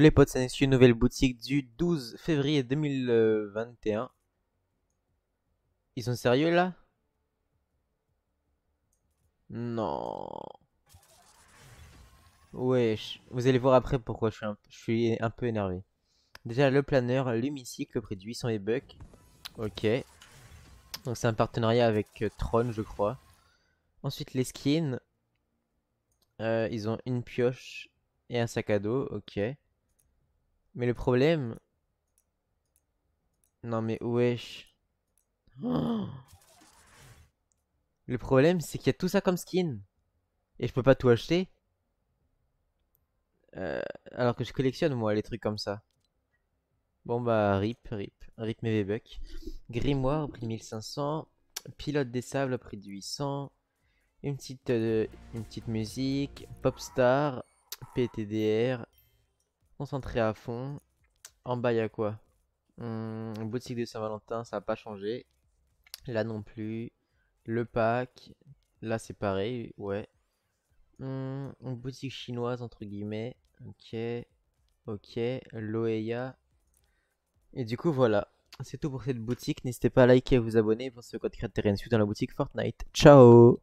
les potes potes une nouvelle boutique du 12 février 2021. Ils sont sérieux là Non. Wesh, vous allez voir après pourquoi je suis un, un peu énervé. Déjà le planeur l'hémicycle près de 800 et bucks. Ok. Donc c'est un partenariat avec euh, Tron je crois. Ensuite les skins. Euh, ils ont une pioche et un sac à dos, ok. Mais le problème... Non mais wesh. le problème c'est qu'il y a tout ça comme skin. Et je peux pas tout acheter. Euh, alors que je collectionne moi les trucs comme ça. Bon bah rip, rip, rip mes v Grimoire au prix 1500. Pilote des sables au prix de 800. Une petite, euh, une petite musique. Popstar. PTDR. Concentré à fond. En bas, il y a quoi hmm, Boutique de Saint-Valentin, ça n'a pas changé. Là non plus. Le pack. Là, c'est pareil, ouais. Hmm, boutique chinoise, entre guillemets. Ok. Ok. L'OEA. Et du coup, voilà. C'est tout pour cette boutique. N'hésitez pas à liker et à vous abonner. pour ce code suite dans la boutique Fortnite. Ciao